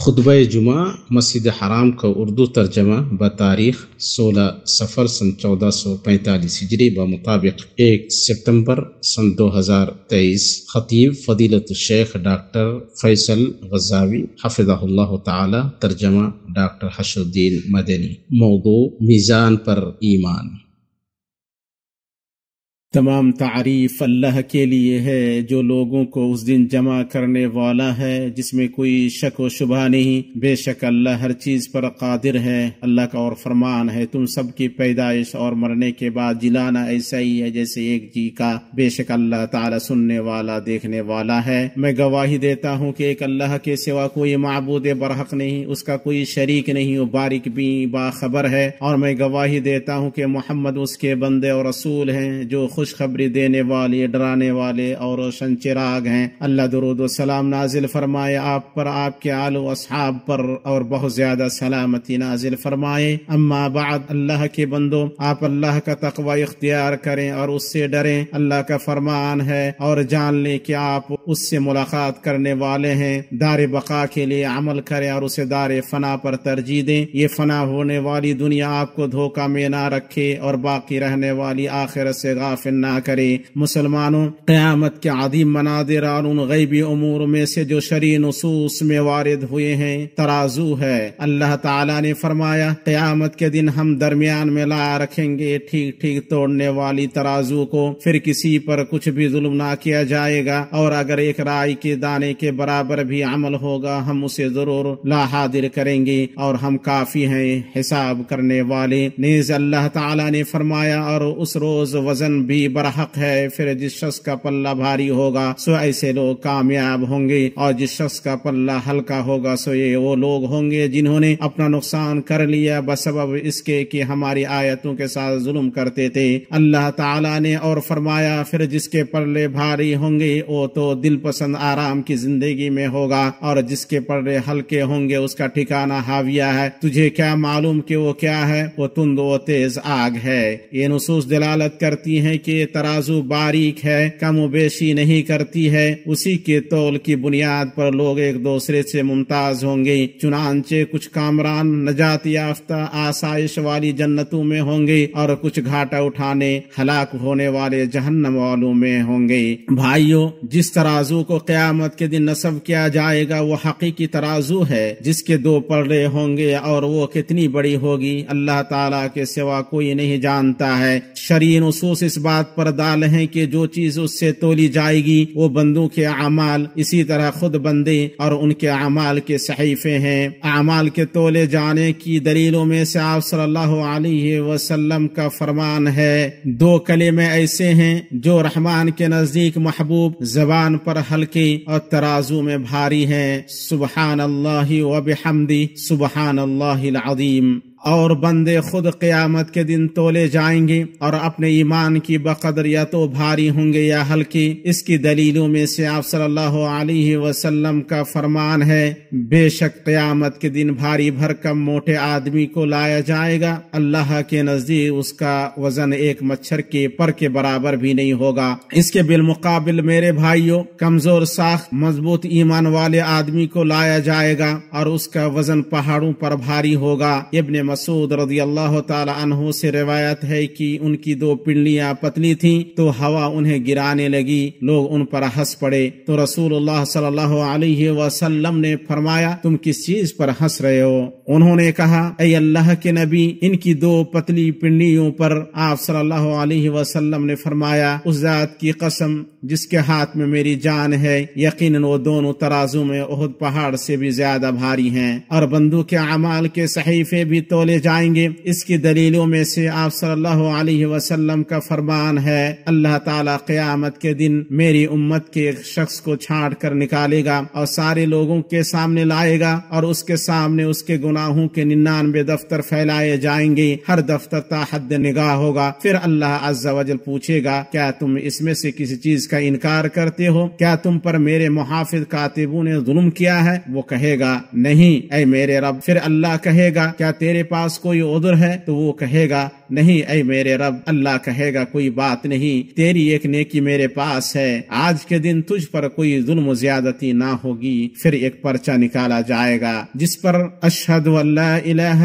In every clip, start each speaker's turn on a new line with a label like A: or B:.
A: खुतब जुमा मस्जिद हराम का उर्दू तर्जमा ब तारीख सोलह सफ़र सन चौदह सौ पैंतालीस हिजरी ब मुताबिक एक सितम्बर सन दो हज़ार तेईस खतीब फदीलत शेख डॉक्टर फैसल गजावी हफिज़ाल्ला तर्जमा डॉक्टर हशुद्दीन मदनी मौदू मीज़ान पर ईमान तमाम तारीफ अल्लाह के लिए है जो लोगों को उस दिन जमा करने वाला है जिसमें कोई शक व शुभ नहीं बेशक अल्लाह हर चीज पर कादिर है अल्लाह का और फरमान है तुम सबकी पैदाइश और मरने के बाद जिलाना ऐसा ही है जैसे एक जी का बेशक अल्लाह ताला सुनने वाला देखने वाला है मैं गवाही देता हूँ कि एक अल्लाह के सिवा कोई मबूद बरहक नहीं उसका कोई शरीक नहीं वो बारिक भी बाखबर है और मैं गवाही देता हूँ कि मोहम्मद उसके बंदे और रसूल हैं जो खुद खुशखबरी देने वाले डराने वाले और रोशन चिराग हैं अल्लाह दरुद सलाम नाजिल फरमाए आप पर आपके आलो असहाब पर और बहुत ज्यादा सलामती नाजिल फरमाए अम्मा बाद अल्लाह के बंदो आप अल्लाह का तकवा इख्तियार करें और उससे डरे अल्लाह का फरमान है और जान लें कि आप उससे मुलाकात करने वाले हैं दार बका के लिए अमल करें और उसे दार फना पर तरजीह दें ये फना होने वाली दुनिया आपको धोखा में ना रखे और बाकी रहने वाली आखिर से गाफिल दाखिल ना करे मुसलमानों क्यामत के आदिम मनादिर और उन गैबी अमूर में से जो शरी नसूस में वारद हुए हैं तराजू है अल्लाह ताला ने फरमाया क्यामत के दिन हम दरमियान में ला रखेंगे ठीक ठीक तोड़ने वाली तराजू को फिर किसी पर कुछ भी जुल्म ना किया जाएगा और अगर एक राय के दाने के बराबर भी अमल होगा हम उसे जरूर ला हादिर करेंगे और हम काफी हैं हिसाब करने वाले नेज अल्लाह ताला ने फरमाया और उस रोज वजन भी भी बरहक है फिर जिस शख्स का पल्ला भारी होगा सो ऐसे लोग कामयाब होंगे और जिस शख्स का पल्ला हल्का होगा सो ये वो लोग होंगे जिन्होंने अपना नुकसान कर लिया अब इसके कि हमारी आयतों के साथ जुल्म करते थे अल्लाह ताला ने और फरमाया फिर जिसके पल्ले भारी होंगे वो तो दिल पसंद आराम की जिंदगी में होगा और जिसके पल्ले हल्के होंगे उसका ठिकाना हाविया है तुझे क्या मालूम कि वो क्या है वो तुंद वो तेज आग है ये नसूस दलालत करती है कि के तराजू बारीक है कम बेशी नहीं करती है उसी के तौल की बुनियाद पर लोग एक दूसरे से मुमताज होंगे चुनाचे कुछ कामरान नजात याफ्ता आसाइश वाली जन्नतों में होंगे और कुछ घाटा उठाने हलाक होने वाले जहन्नम वालों में होंगे भाइयों जिस तराजू को क्यामत के दिन नसब किया जाएगा वो हकीकी तराजू है जिसके दो पर्दे होंगे और वो कितनी बड़ी होगी अल्लाह तला के सिवा कोई नहीं जानता है शरीन उसूस इस बात बात पर दाल है कि जो चीज उससे तोली जाएगी वो बंदों के अमाल इसी तरह खुद बंदे और उनके अमाल के सहीफे हैं अमाल के तोले जाने की दलीलों में से आप सल्लाम का फरमान है दो कलेमे ऐसे हैं जो रहमान के नजदीक महबूब जबान पर हल्के और तराजू में भारी हैं सुबहान अल्लाह वबहमदी सुबहान अल्लाह और बंदे खुद क़यामत के दिन तोले जाएंगे और अपने ईमान की बकदर या तो भारी होंगे या हल्की इसकी दलीलों में से आप सल्लल्लाहु अलैहि वसल्लम का फरमान है बेशक क़यामत के दिन भारी भरकम मोटे आदमी को लाया जाएगा अल्लाह के नज़दीक उसका वजन एक मच्छर के पर के बराबर भी नहीं होगा इसके बिलमुकाबिल मेरे भाइयों कमजोर साख मजबूत ईमान वाले आदमी को लाया जाएगा और उसका वजन पहाड़ों पर भारी होगा इबन मसूद रजी अल्लाह तु से रिवायत है कि उनकी दो पिंडलियां पतली थीं तो हवा उन्हें गिराने लगी लोग उन पर हंस पड़े तो रसूल सल्लल्लाहु अलैहि वसल्लम ने फरमाया तुम किस चीज पर हंस रहे हो उन्होंने कहा अय अल्लाह के नबी इनकी दो पतली पिंडियों पर आप सल्लल्लाहु अलैहि वसल्लम ने फरमाया उस जात की कसम जिसके हाथ में मेरी जान है यकीन वो दोनों तराजू में उहद पहाड़ से भी ज्यादा भारी हैं और बंदूक के अमाल के सहीफे भी तोले जाएंगे इसकी दलीलों में से आप सल्लल्लाहु अलैहि वसल्लम का फरमान है अल्लाह ताला क़यामत के दिन मेरी उम्मत के एक शख्स को छांट कर निकालेगा और सारे लोगों के सामने लाएगा और उसके सामने उसके गुना हूँ के निन्यानवे दफ्तर फैलाए जाएंगे हर दफ्तर ताहद निगाह होगा फिर अल्लाह अज्जावजल पूछेगा क्या तुम इसमें से किसी चीज का इनकार करते हो क्या तुम पर मेरे मुहाफिज कातिबू ने जुल्म किया है वो कहेगा नहीं ऐ मेरे रब फिर अल्लाह कहेगा क्या तेरे पास कोई उधर है तो वो कहेगा नहीं ऐ मेरे रब अल्लाह कहेगा कोई बात नहीं तेरी एक नेकी मेरे पास है आज के दिन तुझ पर कोई जुल्म ज्यादती ना होगी फिर एक पर्चा निकाला जाएगा जिस पर अशहद अल्लाह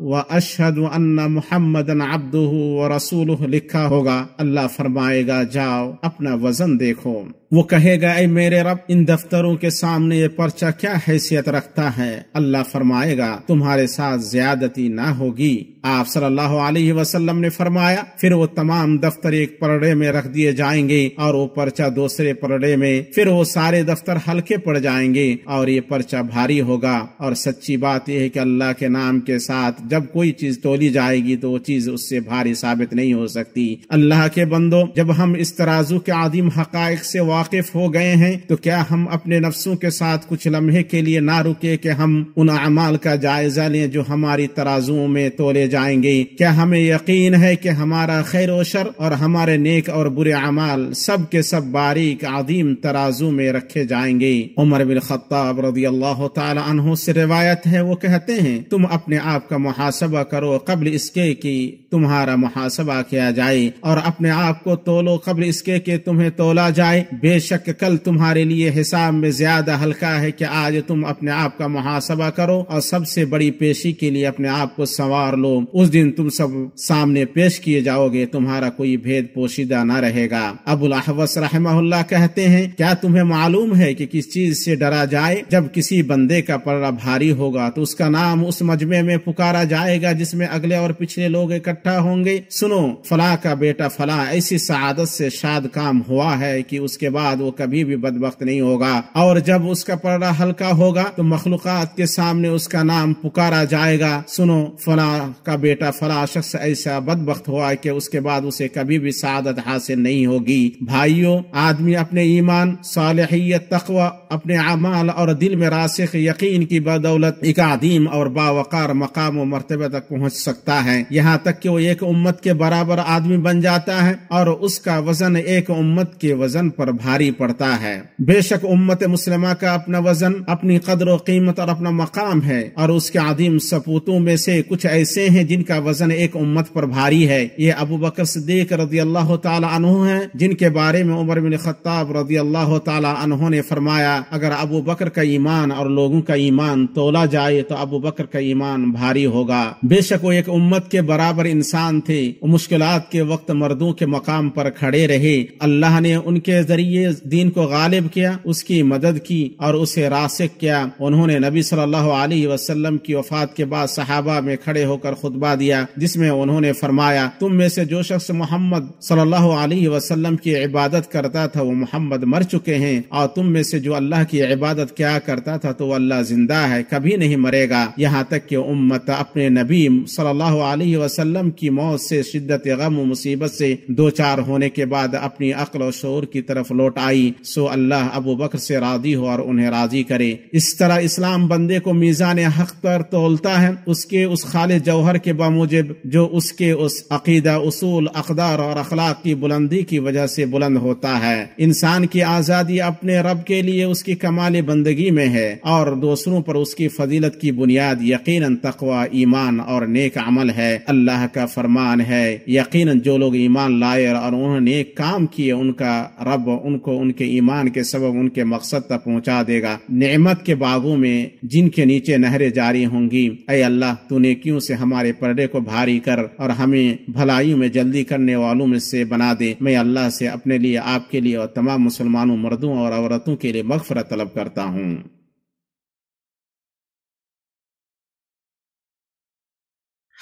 A: व अशहद अन्ना मोहम्मद अब्दू व रसूल लिखा होगा अल्लाह फरमाएगा जाओ अपना वजन देखो वो कहेगा ऐ मेरे रब इन दफ्तरों के सामने ये पर्चा क्या हैसियत रखता है अल्लाह फरमाएगा तुम्हारे साथ ज्यादती ना होगी आप सल्लल्लाहु अलैहि वसल्लम ने फरमाया फिर वो तमाम दफ्तर एक परड़े में रख दिए जाएंगे और वो पर्चा दूसरे परड़े में फिर वो सारे दफ्तर हल्के पड़ जाएंगे और ये पर्चा भारी होगा और सच्ची बात यह है कि अल्लाह के नाम के साथ जब कोई चीज तोली जाएगी तो वो चीज उससे भारी साबित नहीं हो सकती अल्लाह के बंदो जब हम इस तराजू के आदिम हक से वाह वाकिफ हो गए हैं तो क्या हम अपने नफ्सों के साथ कुछ लम्हे के लिए ना रुके कि हम उन अमाल का जायजा लें जो हमारी तराजुओं में तोले जाएंगे क्या हमें यकीन है कि हमारा खैर वशर और हमारे नेक और बुरे अमाल सब के सब बारीक आदीम तराजू में रखे जाएंगे उमर बिन खत्ताब रजी अल्लाह तहों से रिवायत है वो कहते हैं तुम अपने आप का मुहासबा करो कबल इसके की तुम्हारा मुहासबा किया जाए और अपने आप को तोलो कबल इसके के तुम्हें तोला जाए बे बेशक कल तुम्हारे लिए हिसाब में ज्यादा हल्का है कि आज तुम अपने आप का मुहासबा करो और सबसे बड़ी पेशी के लिए अपने आप को संवार लो उस दिन तुम सब सामने पेश किए जाओगे तुम्हारा कोई भेद पोशीदा न रहेगा अबुल अहवस रहमहुल्ला कहते हैं क्या तुम्हें मालूम है कि किस चीज से डरा जाए जब किसी बंदे का पड़ा भारी होगा तो उसका नाम उस मजमे में पुकारा जाएगा जिसमें अगले और पिछले लोग इकट्ठा होंगे सुनो फला का बेटा फला ऐसी शहादत से शाद काम हुआ है कि उसके बाद वो कभी भी बदबक नहीं होगा और जब उसका पर्दा हल्का होगा तो मखलूक के सामने उसका नाम पुकारा जाएगा सुनो फला का बेटा फला शख्स ऐसा बदबक हुआ कि उसके बाद उसे कभी भी सादत हासिल नहीं होगी भाइयों आदमी अपने ईमान सालहियत तकवा अपने अमाल और दिल में रासिक यकीन की बदौलत एक आदीम और बावकार मकाम व मरतबे तक पहुँच सकता है यहाँ तक की वो एक उम्मत के बराबर आदमी बन जाता है और उसका वजन एक उम्मत के वजन पर भारी पड़ता है बेशक उम्मत मुसलमा का अपना वजन अपनी कदर कीमत और अपना मकाम है और उसके आदिम सपूतों में से कुछ ऐसे हैं जिनका वजन एक उम्मत पर भारी है ये अबू बकर सिद्दीक रजी अल्लाह तु है जिनके बारे में उमर बिन खत्ताब रजी अल्लाह तहों ने फरमाया अगर अबू बकर का ईमान और लोगों का ईमान तोला जाए तो अबू बकर का ईमान भारी होगा बेशक वो एक उम्मत के बराबर इंसान थे मुश्किल के वक्त मर्दों के मकाम पर खड़े रहे अल्लाह ने उनके जरिए दीन को गालिब किया उसकी मदद की और उसे रासिक किया उन्होंने नबी सल्लल्लाहु अलैहि वसल्लम की वफात के बाद सहाबा में खड़े होकर खुतबा दिया जिसमें उन्होंने फरमाया तुम में से जो शख्स मोहम्मद सल्लल्लाहु अलैहि वसल्लम की इबादत करता था वो मोहम्मद मर चुके हैं और तुम में से जो अल्लाह अल्लाह की इबादत क्या करता था तो अल्लाह जिंदा है कभी नहीं मरेगा यहाँ तक कि उम्मत अपने नबी सल्लल्लाहु अलैहि वसल्लम की मौत से शिद्दत गम मुसीबत से दो चार होने के बाद अपनी अक्ल और शोर की तरफ लौट आई सो अल्लाह अबू बकर से राजी हो और उन्हें राजी करे इस तरह इस्लाम बंदे को मीजान हक पर तोलता है उसके उस खाले जौहर के बामुजिब जो उसके उस अकीदा उसूल अकदार और अखलाक की बुलंदी की वजह से बुलंद होता है इंसान की आज़ादी अपने रब के लिए उस उसकी कमाल बंदगी में है और दूसरों पर उसकी फजीलत की बुनियाद यकीन तकवा ईमान और नेक अमल है अल्लाह का फरमान है यकीन जो लोग ईमान लाए और उन्होंने काम किए उनका रब उनको उनके ईमान के सबब उनके मकसद तक पहुँचा देगा नमत के बागों में जिनके नीचे नहरें जारी होंगी अय अल्लाह तू नेकियों से हमारे पर्दे को भारी कर और हमें भलाइयों में जल्दी करने वालों में से बना दे मैं अल्लाह से अपने लिए आपके लिए और तमाम मुसलमानों मर्दों और औरतों के लिए मकफ मफफरत तलब करता हूँ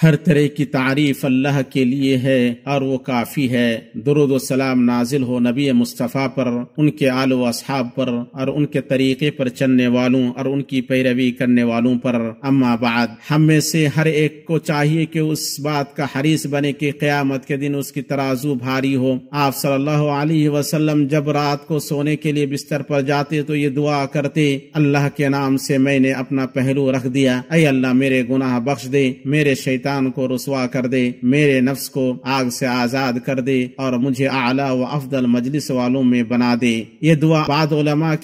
A: हर तरह की तारीफ अल्लाह के लिए है और वो काफ़ी है दुरुद सलाम नाजिल हो नबी मुस्तफ़ा पर उनके आलो असहाब पर और उनके तरीक़े पर चलने वालों और उनकी पैरवी करने वालों पर अम्मा बाद हम में से हर एक को चाहिए कि उस बात का हरीस बने कि क़्यामत के दिन उसकी तराजू भारी हो आप सल्लल्लाहु वसलम जब रात को सोने के लिए बिस्तर पर जाते तो ये दुआ करते अल्लाह के नाम से मैंने अपना पहलू रख दिया अल्लाह मेरे गुनाह बख्श दे मेरे शैतान कान को रसवा कर दे मेरे नफ्स को आग से आजाद कर दे और मुझे आला व अफजल मजलिस वालों में बना दे ये दुआ बाद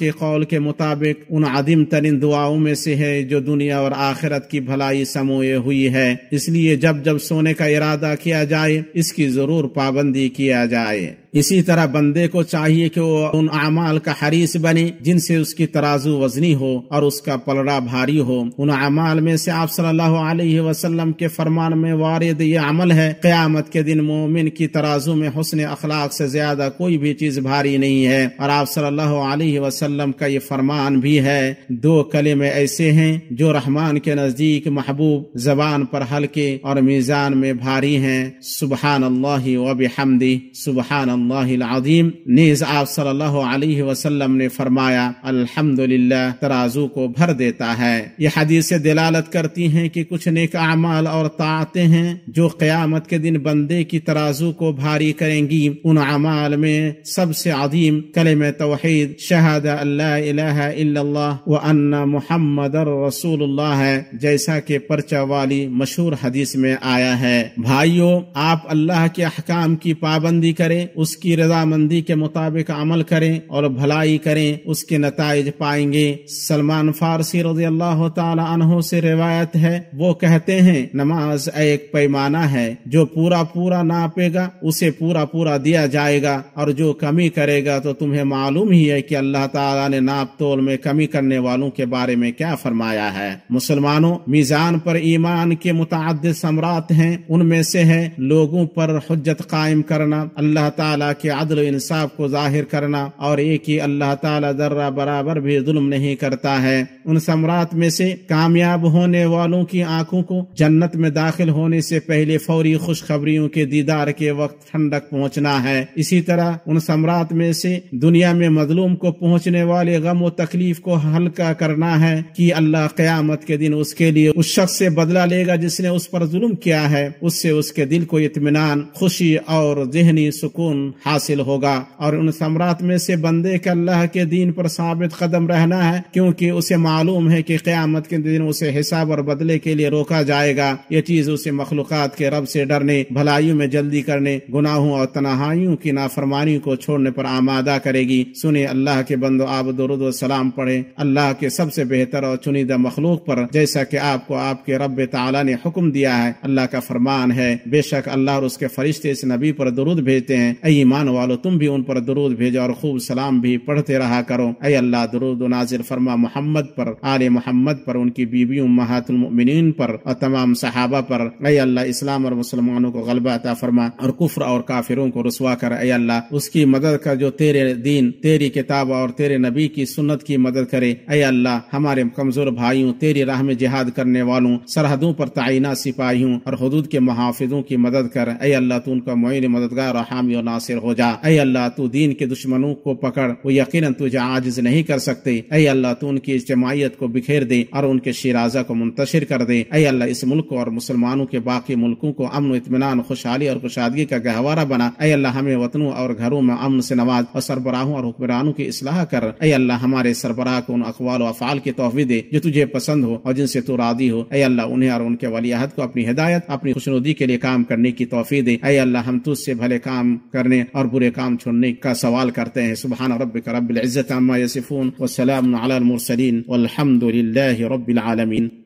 A: के कौल के मुताबिक उन आदिम तरीन दुआओं में से है जो दुनिया और आखिरत की भलाई समोए हुई है इसलिए जब जब सोने का इरादा किया जाए इसकी जरूर पाबंदी किया जाए इसी तरह बंदे को चाहिए कि वो उन अमाल का हरीस बने जिनसे उसकी तराजू वजनी हो और उसका पलड़ा भारी हो उन अमाल में से आप सल्लल्लाहु अलैहि वसल्लम के फरमान में वारिद ये अमल है क्यामत के दिन मोमिन की तराजू में हुसन अखलाक से ज्यादा कोई भी चीज भारी नहीं है और आप सल्लल्लाहु अलैहि वसल्लम का ये फरमान भी है दो कलेमे ऐसे हैं जो रहमान के नजदीक महबूब जबान पर हल्के और मीजान में भारी हैं सुबहान अल्लाह वबहमदी सुबहान अल्लाम नीज आप सल्लल्लाहु अलैहि वसल्लम ने फरमाया अल्हम्दुलिल्लाह तराजू को भर देता है ये हदीस दलालत करती हैं कि कुछ नेक अमाल और ताते हैं जो क्यामत के दिन बंदे की तराजू को भारी करेंगी उन अमाल में सबसे अदीम कलम तोहैद शहद अल्लाह व अन्ना मोहम्मद रसूल है जैसा के पर्चा वाली मशहूर हदीस में आया है भाइयों आप अल्लाह के अहकाम की पाबंदी करें उस उसकी रजामंदी के मुताबिक अमल करें और भलाई करें उसके नतज पाएंगे सलमान फारसी रजी अल्लाह तहों से रिवायत है वो कहते हैं नमाज एक पैमाना है जो पूरा पूरा नापेगा उसे पूरा पूरा दिया जाएगा और जो कमी करेगा तो तुम्हें मालूम ही है कि अल्लाह ताला ने नाप तोल में कमी करने वालों के बारे में क्या फरमाया है मुसलमानों मीजान पर ईमान के मुतद सम्राट हैं उनमें से है लोगों पर हजत कायम करना अल्लाह ताला ताला के अदल इंसाफ को जाहिर करना और एक ही अल्लाह ताला जर्रा बराबर भी जुल्म नहीं करता है उन सम्राट में से कामयाब होने वालों की आंखों को जन्नत में दाखिल होने से पहले फौरी खुशखबरियों के दीदार के वक्त ठंडक पहुँचना है इसी तरह उन सम्राट में से दुनिया में मजलूम को पहुँचने वाले गम व तकलीफ को हल्का करना है कि अल्लाह क्यामत के दिन उसके लिए उस शख्स से बदला लेगा जिसने उस पर जुल्म किया है उससे उसके दिल को इतमान खुशी और जहनी सुकून हासिल होगा और उन सम्राट में से बंदे के अल्लाह के दीन पर साबित कदम रहना है क्योंकि उसे मालूम है कि क्यामत के दिन उसे हिसाब और बदले के लिए रोका जाएगा ये चीज उसे मखलूक के रब से डरने भलाइयों में जल्दी करने गुनाहों और तनाहाइयों की नाफरमानी को छोड़ने पर आमादा करेगी सुने अल्लाह के बंदो आप दरुद सलाम पढ़े अल्लाह के सबसे बेहतर और चुनिंदा मखलूक पर जैसा कि आपको आपके रब ताला ने हुक्म दिया है अल्लाह का फरमान है बेशक अल्लाह और उसके फरिश्ते इस नबी पर दरुद भेजते हैं ईमान वालो तुम भी उन पर दरूद भेजो और खूब सलाम भी पढ़ते रहा करो अय अल्लाह दरूद नाजिल फरमा मोहम्मद पर आल मोहम्मद पर उनकी बीबियों महातुलमिन पर और तमाम सहाबा पर अय अल्लाह इस्लाम और मुसलमानों को गलबा अता फरमा और कुफ्र और काफिरों को रसुआ कर अय अल्लाह उसकी मदद कर जो तेरे दीन तेरी किताब और तेरे नबी की सुन्नत की मदद करे अय अल्लाह हमारे कमजोर भाइयों तेरी राह में जिहाद करने वालों सरहदों पर तैना सिपाहियों और हदूद के मुहाफिजों की मदद कर अय अल्लाह तू उनका मोइन मददगार और हामी और नास नासिर हो जा अय अल्लाह तू दीन के दुश्मनों को पकड़ वो यकीन तुझे आजिज नहीं कर सकते अय अल्लाह तू उनकी इज्तमाहीत को बिखेर दे और उनके शराजा को मुंतशिर कर दे अय अल्लाह इस मुल्क और मुसलमानों के बाकी मुल्कों को अमन इतमान खुशहाली और खुशादगी का गहवारा बना अय अल्लाह हमें वतनों और घरों में अमन से नवाज और सरबराहों और हुक्मरानों की असलाह कर अय अल्लाह हमारे सरबराह को उन अकवाल और अफाल की तोहफी दे जो तुझे पसंद हो और जिनसे तू रादी हो अय अल्लाह उन्हें और उनके वलियाहत को अपनी हिदायत अपनी खुशनुदी के लिए काम करने की तोहफी दे अय अल्लाह हम तुझसे भले काम करने کرنے اور برے کام چھوڑنے کا سوال کرتے ہیں سبحان ربک رب العزت عما یصفون والسلام علی المرسلین والحمد لله رب العالمین